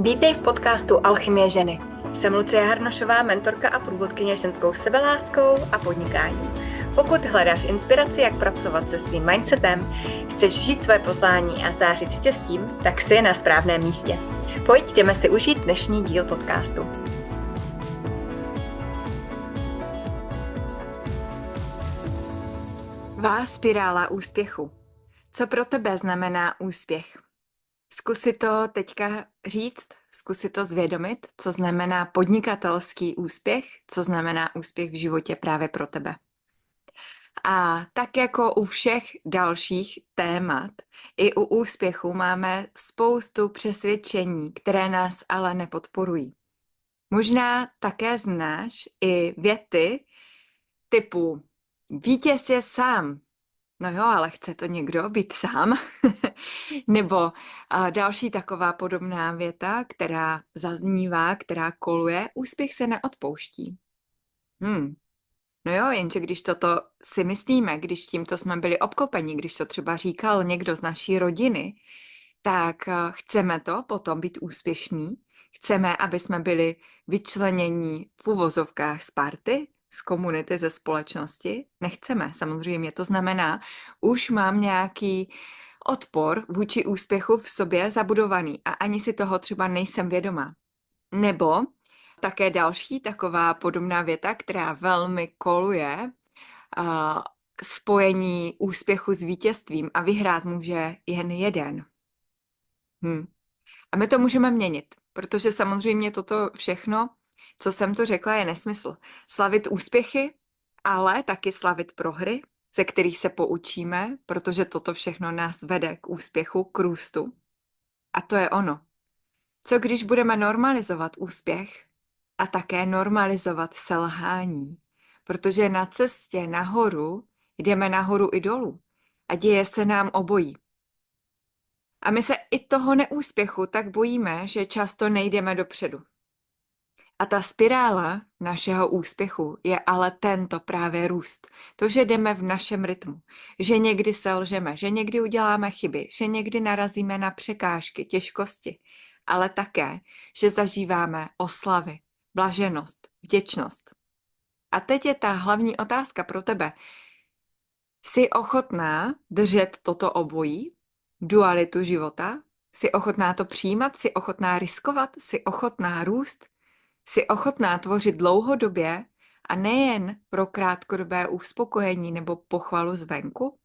Vítej v podcastu Alchymie ženy. Jsem Lucie Harnošová, mentorka a průvodkyně ženskou sebeláskou a podnikáním. Pokud hledáš inspiraci, jak pracovat se svým mindsetem, chceš žít své poslání a zářit štěstím, tak jsi na správném místě. Pojďme si užít dnešní díl podcastu. Vá spirála úspěchu. Co pro tebe znamená úspěch? Zkusit to teďka říct, zkusit to zvědomit, co znamená podnikatelský úspěch, co znamená úspěch v životě právě pro tebe. A tak jako u všech dalších témat, i u úspěchu máme spoustu přesvědčení, které nás ale nepodporují. Možná také znáš i věty typu vítěz je sám, No jo, ale chce to někdo být sám? Nebo a další taková podobná věta, která zaznívá, která koluje, úspěch se neodpouští. Hmm. No jo, jenže když toto si myslíme, když tímto jsme byli obklopeni, když to třeba říkal někdo z naší rodiny, tak eh, chceme to potom být úspěšní, chceme, aby jsme byli vyčlenění v uvozovkách z party, z komunity, ze společnosti. Nechceme, samozřejmě. To znamená, už mám nějaký odpor vůči úspěchu v sobě zabudovaný a ani si toho třeba nejsem vědomá. Nebo také další taková podobná věta, která velmi koluje, uh, spojení úspěchu s vítězstvím a vyhrát může jen jeden. Hm. A my to můžeme měnit, protože samozřejmě toto všechno co jsem to řekla, je nesmysl. Slavit úspěchy, ale taky slavit prohry, ze kterých se poučíme, protože toto všechno nás vede k úspěchu, k růstu. A to je ono. Co když budeme normalizovat úspěch a také normalizovat selhání? Protože na cestě nahoru jdeme nahoru i dolů a děje se nám obojí. A my se i toho neúspěchu tak bojíme, že často nejdeme dopředu. A ta spirála našeho úspěchu je ale tento právě růst. To, že jdeme v našem rytmu, že někdy selžeme, že někdy uděláme chyby, že někdy narazíme na překážky, těžkosti, ale také, že zažíváme oslavy, blaženost, vděčnost. A teď je ta hlavní otázka pro tebe. Jsi ochotná držet toto obojí, dualitu života? Jsi ochotná to přijímat? Jsi ochotná riskovat? Jsi ochotná růst? Jsi ochotná tvořit dlouhodobě a nejen pro krátkodobé uspokojení nebo pochvalu zvenku?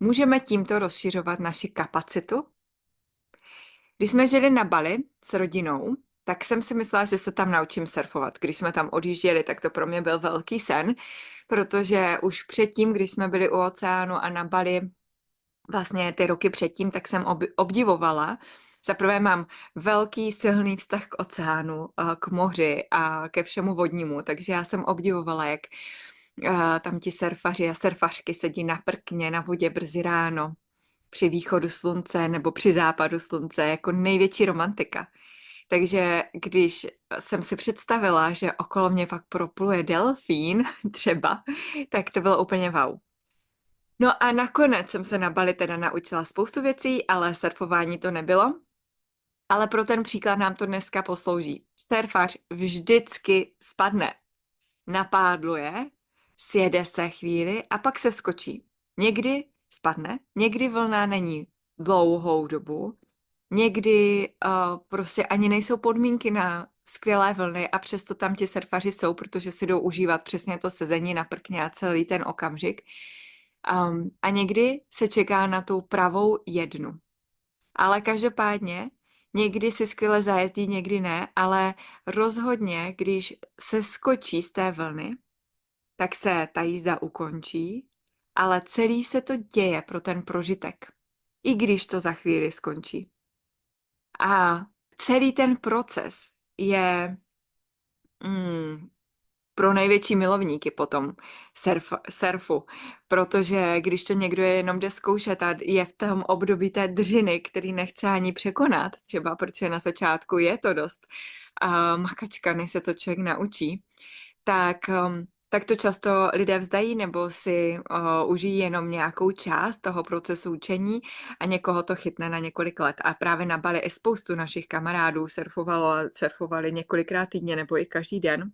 Můžeme tímto rozšiřovat naši kapacitu? Když jsme žili na Bali s rodinou, tak jsem si myslela, že se tam naučím surfovat. Když jsme tam odjížděli, tak to pro mě byl velký sen, protože už předtím, když jsme byli u oceánu a na Bali, vlastně ty roky předtím, tak jsem obdivovala za prvé mám velký silný vztah k oceánu, eh, k moři a ke všemu vodnímu, takže já jsem obdivovala, jak eh, tam ti surfaři a surfařky sedí na prkně na vodě brzy ráno při východu slunce nebo při západu slunce jako největší romantika. Takže když jsem si představila, že okolo mě pak propluje delfín třeba, tak to bylo úplně wow. No a nakonec jsem se na Bali teda naučila spoustu věcí, ale surfování to nebylo, ale pro ten příklad nám to dneska poslouží. Surfař vždycky spadne, napádluje, sjede se chvíli a pak se skočí. Někdy spadne, někdy vlna není dlouhou dobu, někdy uh, prostě ani nejsou podmínky na skvělé vlny a přesto tam ti surfaři jsou, protože si jdou užívat přesně to sezení na prkně a celý ten okamžik. Um, a někdy se čeká na tu pravou jednu. Ale každopádně Někdy si skvěle zajezdí, někdy ne, ale rozhodně, když se skočí z té vlny, tak se ta jízda ukončí, ale celý se to děje pro ten prožitek, i když to za chvíli skončí. A celý ten proces je mm, pro největší milovníky potom surf, surfu, protože když to někdo je jenom jde zkoušet a je v tom období té dřiny, který nechce ani překonat, třeba protože na začátku je to dost a makačka, než se to člověk naučí, tak, um, tak to často lidé vzdají nebo si uh, užijí jenom nějakou část toho procesu učení a někoho to chytne na několik let. A právě na Bali i spoustu našich kamarádů surfovalo, surfovali několikrát týdně nebo i každý den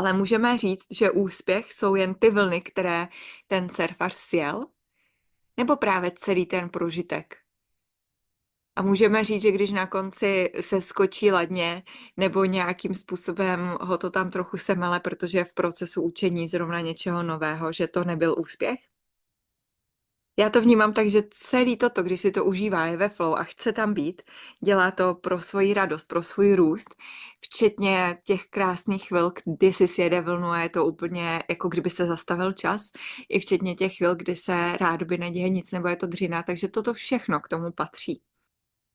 ale můžeme říct, že úspěch jsou jen ty vlny, které ten surfař sjel, nebo právě celý ten prožitek. A můžeme říct, že když na konci se skočí ladně nebo nějakým způsobem ho to tam trochu semele, protože je v procesu učení zrovna něčeho nového, že to nebyl úspěch? Já to vnímám tak, že celý toto, když si to užívá, je ve flow a chce tam být, dělá to pro svoji radost, pro svůj růst, včetně těch krásných chvil, kdy si sjede vlnu a je to úplně jako kdyby se zastavil čas, i včetně těch chvil, kdy se rád by neděje nic nebo je to dřina, takže toto všechno k tomu patří.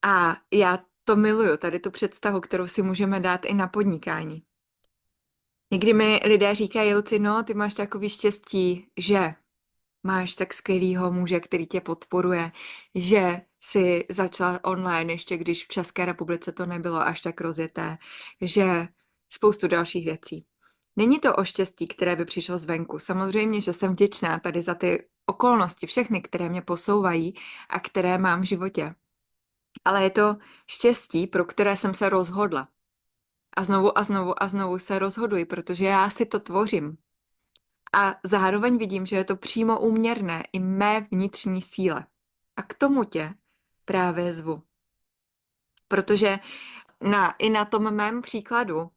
A já to miluju, tady tu představu, kterou si můžeme dát i na podnikání. Někdy mi lidé říkají, Luci, no, ty máš takový štěstí, že máš tak skvělýho muže, který tě podporuje, že si začala online, ještě když v České republice to nebylo až tak rozjeté, že spoustu dalších věcí. Není to o štěstí, které by přišlo zvenku. Samozřejmě, že jsem vděčná tady za ty okolnosti, všechny, které mě posouvají a které mám v životě. Ale je to štěstí, pro které jsem se rozhodla. A znovu a znovu a znovu se rozhoduji, protože já si to tvořím a zároveň vidím, že je to přímo úměrné i mé vnitřní síle. A k tomu tě právě zvu. Protože na, i na tom mém příkladu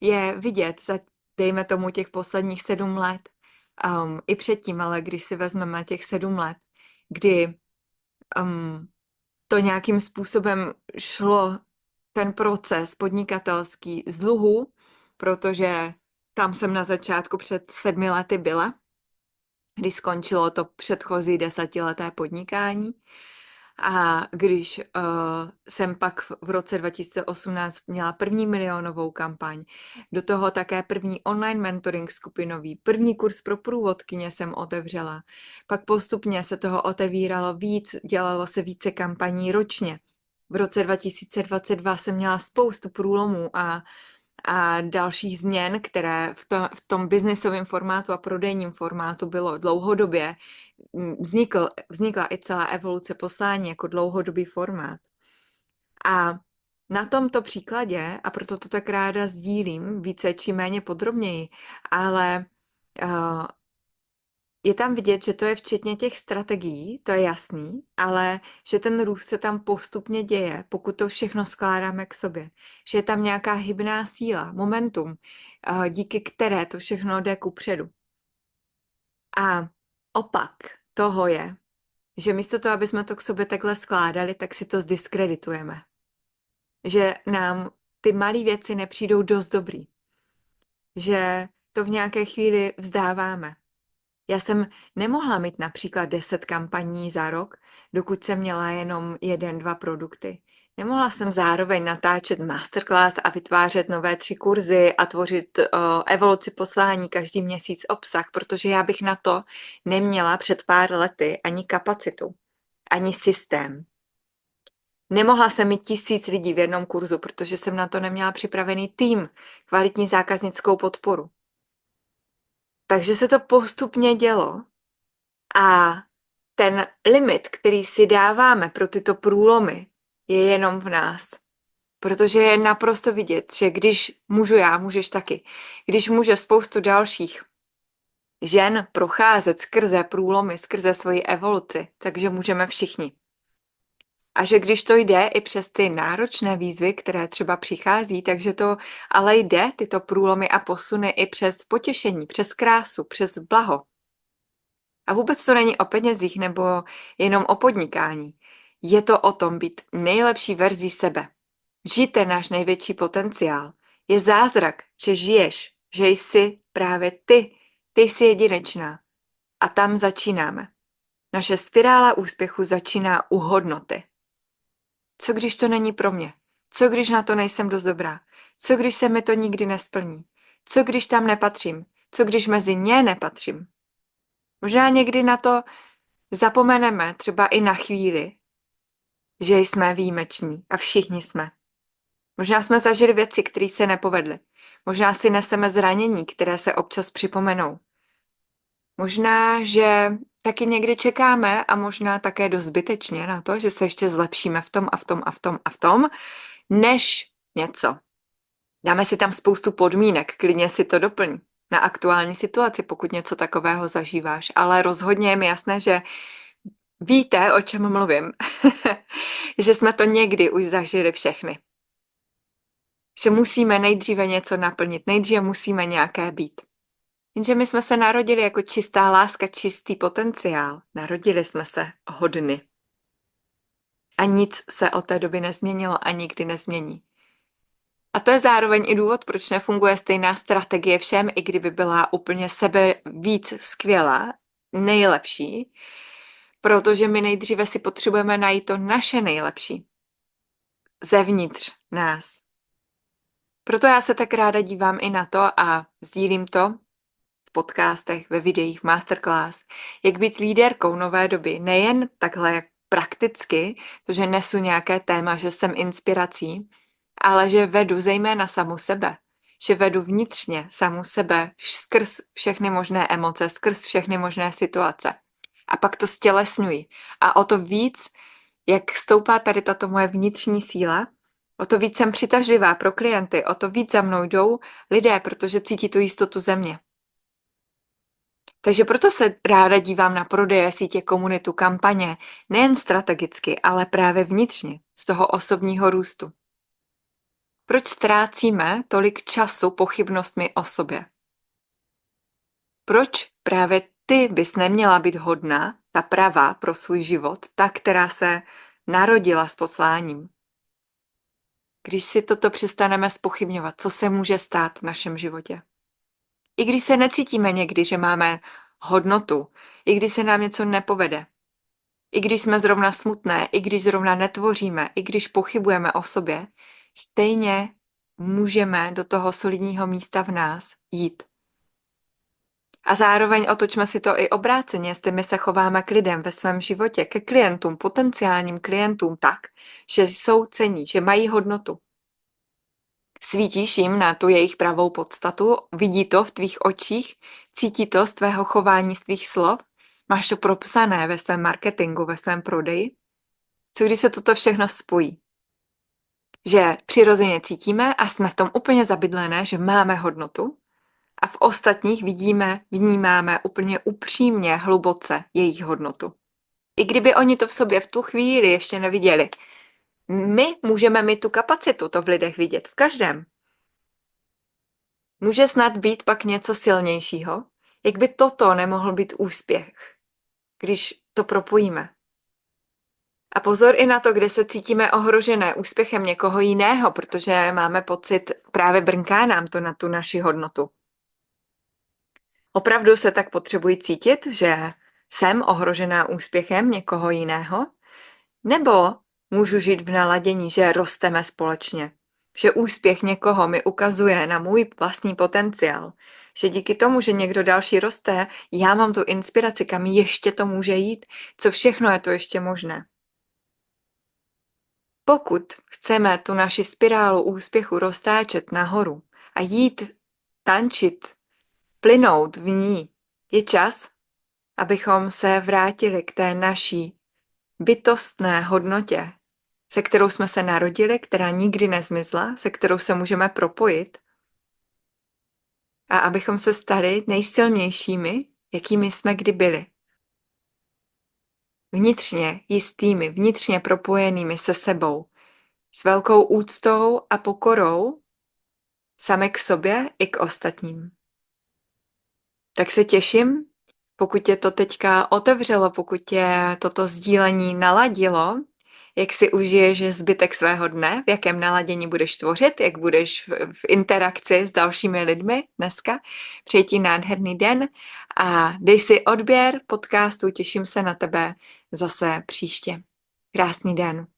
je vidět za, dejme tomu, těch posledních sedm let, um, i předtím, ale když si vezmeme těch sedm let, kdy um, to nějakým způsobem šlo ten proces podnikatelský z dluhu, protože tam jsem na začátku před sedmi lety byla, když skončilo to předchozí desetileté podnikání. A když uh, jsem pak v roce 2018 měla první milionovou kampaň, do toho také první online mentoring skupinový, první kurz pro průvodkyně jsem otevřela. Pak postupně se toho otevíralo víc, dělalo se více kampaní ročně. V roce 2022 jsem měla spoustu průlomů a a dalších změn, které v tom, v tom biznesovém formátu a prodejním formátu bylo dlouhodobě, mm, vznikl, vznikla i celá evoluce poslání jako dlouhodobý formát. A na tomto příkladě, a proto to tak ráda sdílím, více či méně podrobněji, ale uh, je tam vidět, že to je včetně těch strategií, to je jasný, ale že ten růst se tam postupně děje, pokud to všechno skládáme k sobě. Že je tam nějaká hybná síla, momentum, eh, díky které to všechno jde ku předu. A opak toho je, že místo toho, aby jsme to k sobě takhle skládali, tak si to zdiskreditujeme. Že nám ty malé věci nepřijdou dost dobrý. Že to v nějaké chvíli vzdáváme já jsem nemohla mít například 10 kampaní za rok, dokud jsem měla jenom jeden, dva produkty. Nemohla jsem zároveň natáčet masterclass a vytvářet nové tři kurzy a tvořit uh, evoluci poslání každý měsíc obsah, protože já bych na to neměla před pár lety ani kapacitu, ani systém. Nemohla jsem mít tisíc lidí v jednom kurzu, protože jsem na to neměla připravený tým, kvalitní zákaznickou podporu. Takže se to postupně dělo a ten limit, který si dáváme pro tyto průlomy, je jenom v nás. Protože je naprosto vidět, že když můžu já, můžeš taky. Když může spoustu dalších žen procházet skrze průlomy, skrze svoji evoluci, takže můžeme všichni a že když to jde i přes ty náročné výzvy, které třeba přichází, takže to ale jde, tyto průlomy a posuny i přes potěšení, přes krásu, přes blaho. A vůbec to není o penězích nebo jenom o podnikání. Je to o tom být nejlepší verzí sebe. Žijte náš největší potenciál. Je zázrak, že žiješ, že jsi právě ty. Ty jsi jedinečná. A tam začínáme. Naše spirála úspěchu začíná u hodnoty. Co když to není pro mě? Co když na to nejsem dost dobrá? Co když se mi to nikdy nesplní? Co když tam nepatřím? Co když mezi ně nepatřím? Možná někdy na to zapomeneme, třeba i na chvíli, že jsme výjimeční a všichni jsme. Možná jsme zažili věci, které se nepovedly. Možná si neseme zranění, které se občas připomenou. Možná, že Taky někdy čekáme a možná také dost zbytečně na to, že se ještě zlepšíme v tom a v tom a v tom a v tom, než něco. Dáme si tam spoustu podmínek, klidně si to doplň na aktuální situaci, pokud něco takového zažíváš. Ale rozhodně je mi jasné, že víte, o čem mluvím, že jsme to někdy už zažili všechny. Že musíme nejdříve něco naplnit, nejdříve musíme nějaké být. Jenže my jsme se narodili jako čistá láska, čistý potenciál. Narodili jsme se hodny. A nic se od té doby nezměnilo a nikdy nezmění. A to je zároveň i důvod, proč nefunguje stejná strategie všem, i kdyby byla úplně sebe víc skvělá, nejlepší, protože my nejdříve si potřebujeme najít to naše nejlepší. Zevnitř nás. Proto já se tak ráda dívám i na to a sdílím to, v podcastech, ve videích, v masterclass, jak být líderkou nové doby, nejen takhle jak prakticky, protože nesu nějaké téma, že jsem inspirací, ale že vedu zejména samu sebe, že vedu vnitřně samu sebe skrz všechny možné emoce, skrz všechny možné situace. A pak to stělesňuji. A o to víc, jak stoupá tady tato moje vnitřní síla, o to víc jsem přitažlivá pro klienty, o to víc za mnou jdou lidé, protože cítí tu jistotu země. Takže proto se ráda dívám na prodeje sítě komunitu kampaně, nejen strategicky, ale právě vnitřně, z toho osobního růstu. Proč ztrácíme tolik času pochybnostmi o sobě? Proč právě ty bys neměla být hodná, ta pravá pro svůj život, ta, která se narodila s posláním? Když si toto přestaneme spochybňovat, co se může stát v našem životě? I když se necítíme někdy, že máme hodnotu, i když se nám něco nepovede, i když jsme zrovna smutné, i když zrovna netvoříme, i když pochybujeme o sobě, stejně můžeme do toho solidního místa v nás jít. A zároveň otočme si to i obráceně, jestli my se chováme k lidem ve svém životě, ke klientům, potenciálním klientům tak, že jsou cení, že mají hodnotu, Svítíš jim na tu jejich pravou podstatu? Vidí to v tvých očích? Cítí to z tvého chování, z tvých slov? Máš to propsané ve svém marketingu, ve svém prodeji? Co když se toto všechno spojí? Že přirozeně cítíme a jsme v tom úplně zabydlené, že máme hodnotu a v ostatních vidíme, vnímáme úplně upřímně, hluboce jejich hodnotu. I kdyby oni to v sobě v tu chvíli ještě neviděli, my můžeme mít tu kapacitu to v lidech vidět, v každém. Může snad být pak něco silnějšího? Jak by toto nemohl být úspěch, když to propojíme? A pozor i na to, kde se cítíme ohrožené úspěchem někoho jiného, protože máme pocit, právě brnká nám to na tu naši hodnotu. Opravdu se tak potřebuji cítit, že jsem ohrožená úspěchem někoho jiného? Nebo Můžu žít v naladění, že rosteme společně, že úspěch někoho mi ukazuje na můj vlastní potenciál, že díky tomu, že někdo další roste, já mám tu inspiraci, kam ještě to může jít, co všechno je to ještě možné. Pokud chceme tu naši spirálu úspěchu roztáčet nahoru a jít tančit, plynout v ní, je čas, abychom se vrátili k té naší bytostné hodnotě, se kterou jsme se narodili, která nikdy nezmizla, se kterou se můžeme propojit, a abychom se stali nejsilnějšími, jakými jsme kdy byli. Vnitřně jistými, vnitřně propojenými se sebou, s velkou úctou a pokorou sami k sobě i k ostatním. Tak se těším pokud tě to teďka otevřelo, pokud tě toto sdílení naladilo, jak si užiješ zbytek svého dne, v jakém naladění budeš tvořit, jak budeš v interakci s dalšími lidmi dneska. Přeji ti nádherný den a dej si odběr podcastu, těším se na tebe zase příště. Krásný den.